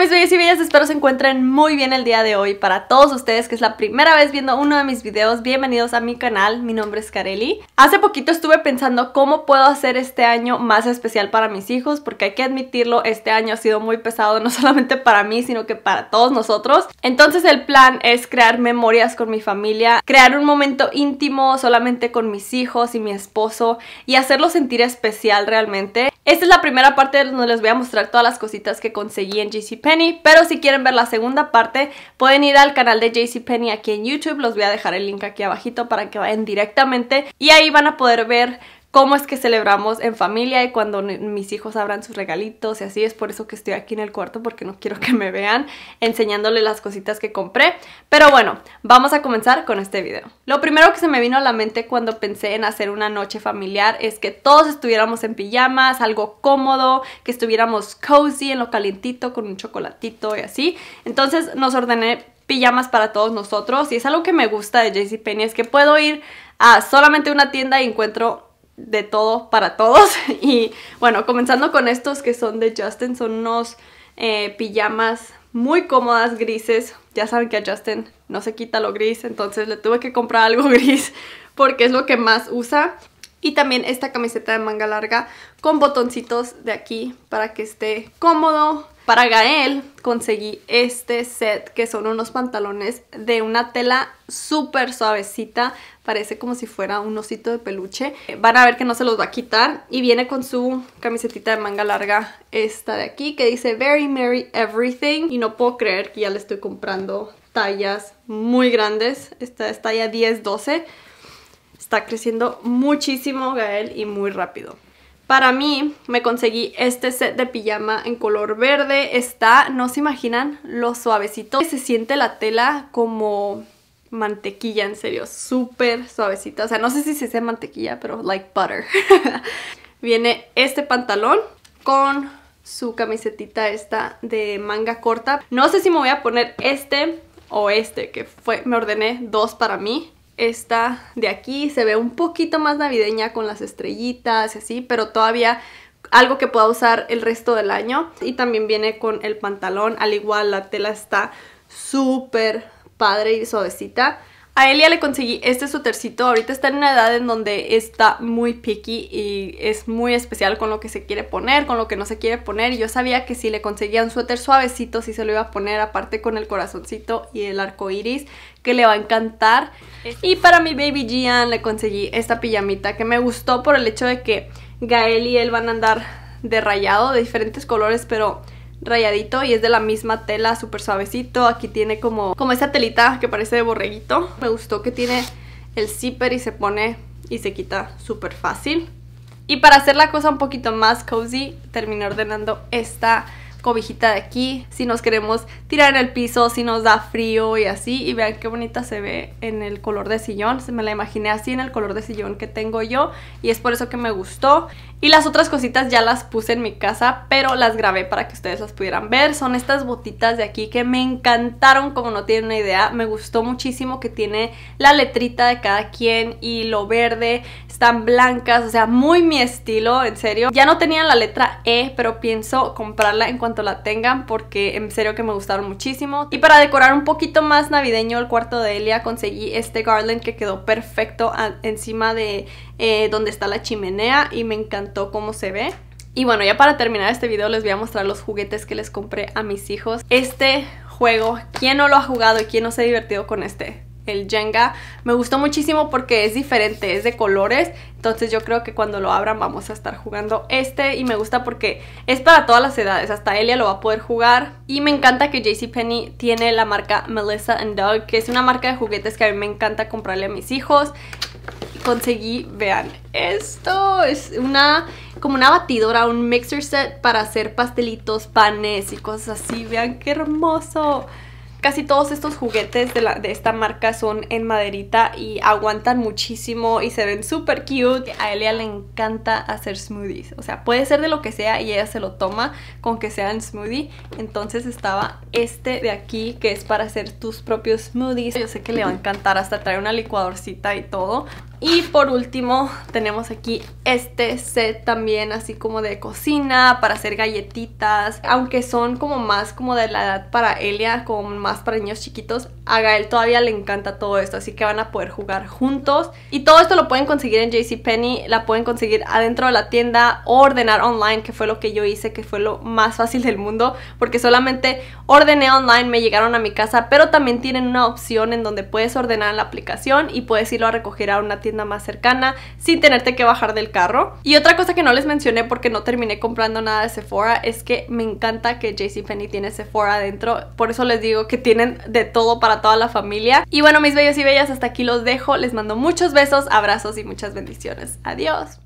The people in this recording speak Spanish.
mis y bellas, espero se encuentren muy bien el día de hoy. Para todos ustedes que es la primera vez viendo uno de mis videos, bienvenidos a mi canal, mi nombre es Kareli. Hace poquito estuve pensando cómo puedo hacer este año más especial para mis hijos, porque hay que admitirlo, este año ha sido muy pesado no solamente para mí, sino que para todos nosotros. Entonces el plan es crear memorias con mi familia, crear un momento íntimo solamente con mis hijos y mi esposo y hacerlo sentir especial realmente. Esta es la primera parte donde les voy a mostrar todas las cositas que conseguí en JCPenney, pero si quieren ver la segunda parte pueden ir al canal de JCPenney aquí en YouTube, los voy a dejar el link aquí abajito para que vayan directamente y ahí van a poder ver cómo es que celebramos en familia y cuando mis hijos abran sus regalitos y así es por eso que estoy aquí en el cuarto porque no quiero que me vean enseñándole las cositas que compré pero bueno vamos a comenzar con este video lo primero que se me vino a la mente cuando pensé en hacer una noche familiar es que todos estuviéramos en pijamas algo cómodo que estuviéramos cozy en lo calientito con un chocolatito y así entonces nos ordené pijamas para todos nosotros y es algo que me gusta de JCPenney es que puedo ir a solamente una tienda y encuentro de todo para todos. Y bueno, comenzando con estos que son de Justin, son unos eh, pijamas muy cómodas, grises. Ya saben que a Justin no se quita lo gris, entonces le tuve que comprar algo gris porque es lo que más usa. Y también esta camiseta de manga larga con botoncitos de aquí para que esté cómodo, para Gael conseguí este set que son unos pantalones de una tela súper suavecita, parece como si fuera un osito de peluche. Van a ver que no se los va a quitar y viene con su camisetita de manga larga esta de aquí que dice Very Merry Everything y no puedo creer que ya le estoy comprando tallas muy grandes, esta es talla 10-12. Está creciendo muchísimo Gael y muy rápido. Para mí, me conseguí este set de pijama en color verde. Está, no se imaginan, lo suavecito. Se siente la tela como mantequilla, en serio, súper suavecita. O sea, no sé si se dice mantequilla, pero like butter. Viene este pantalón con su camisetita esta de manga corta. No sé si me voy a poner este o este, que fue, me ordené dos para mí. Esta de aquí se ve un poquito más navideña con las estrellitas y así, pero todavía algo que pueda usar el resto del año. Y también viene con el pantalón, al igual la tela está súper padre y suavecita. A Elia le conseguí este sutercito. Ahorita está en una edad en donde está muy picky y es muy especial con lo que se quiere poner, con lo que no se quiere poner. yo sabía que si le conseguía un suéter suavecito, si se lo iba a poner, aparte con el corazoncito y el arco iris, que le va a encantar. Y para mi baby Gian le conseguí esta pijamita que me gustó por el hecho de que Gael y él van a andar de rayado de diferentes colores, pero rayadito y es de la misma tela, súper suavecito. Aquí tiene como, como esa telita que parece de borreguito. Me gustó que tiene el zipper y se pone y se quita súper fácil. Y para hacer la cosa un poquito más cozy, terminé ordenando esta cobijita de aquí. Si nos queremos tirar en el piso, si nos da frío y así. Y vean qué bonita se ve en el color de sillón. Se me la imaginé así en el color de sillón que tengo yo. Y es por eso que me gustó. Y las otras cositas ya las puse en mi casa, pero las grabé para que ustedes las pudieran ver. Son estas botitas de aquí que me encantaron, como no tienen una idea. Me gustó muchísimo que tiene la letrita de cada quien y lo verde. Están blancas, o sea, muy mi estilo, en serio. Ya no tenían la letra E, pero pienso comprarla en cuanto la tengan porque en serio que me gustaron muchísimo. Y para decorar un poquito más navideño el cuarto de Elia, conseguí este garland que quedó perfecto encima de eh, donde está la chimenea y me encantó cómo se ve. Y bueno, ya para terminar este video les voy a mostrar los juguetes que les compré a mis hijos. Este juego, ¿quién no lo ha jugado y quién no se ha divertido con este? el Jenga. Me gustó muchísimo porque es diferente, es de colores. Entonces yo creo que cuando lo abran vamos a estar jugando este. Y me gusta porque es para todas las edades. Hasta Elia lo va a poder jugar. Y me encanta que JCPenney tiene la marca Melissa and Que es una marca de juguetes que a mí me encanta comprarle a mis hijos conseguí, vean, esto es una como una batidora, un mixer set para hacer pastelitos, panes y cosas así. Vean qué hermoso. Casi todos estos juguetes de, la, de esta marca son en maderita y aguantan muchísimo y se ven súper cute. A Elia le encanta hacer smoothies. O sea, puede ser de lo que sea y ella se lo toma con que sea en smoothie. Entonces estaba este de aquí que es para hacer tus propios smoothies. Yo sé que le va a encantar hasta traer una licuadorcita y todo. Y por último tenemos aquí este set también así como de cocina para hacer galletitas. Aunque son como más como de la edad para Elia, como más para niños chiquitos, a Gael todavía le encanta todo esto, así que van a poder jugar juntos. Y todo esto lo pueden conseguir en JCPenney, la pueden conseguir adentro de la tienda ordenar online, que fue lo que yo hice, que fue lo más fácil del mundo, porque solamente ordené online, me llegaron a mi casa, pero también tienen una opción en donde puedes ordenar en la aplicación y puedes irlo a recoger a una tienda tienda más cercana sin tenerte que bajar del carro. Y otra cosa que no les mencioné porque no terminé comprando nada de Sephora es que me encanta que JCPenney tiene Sephora adentro. Por eso les digo que tienen de todo para toda la familia. Y bueno, mis bellos y bellas, hasta aquí los dejo. Les mando muchos besos, abrazos y muchas bendiciones. Adiós.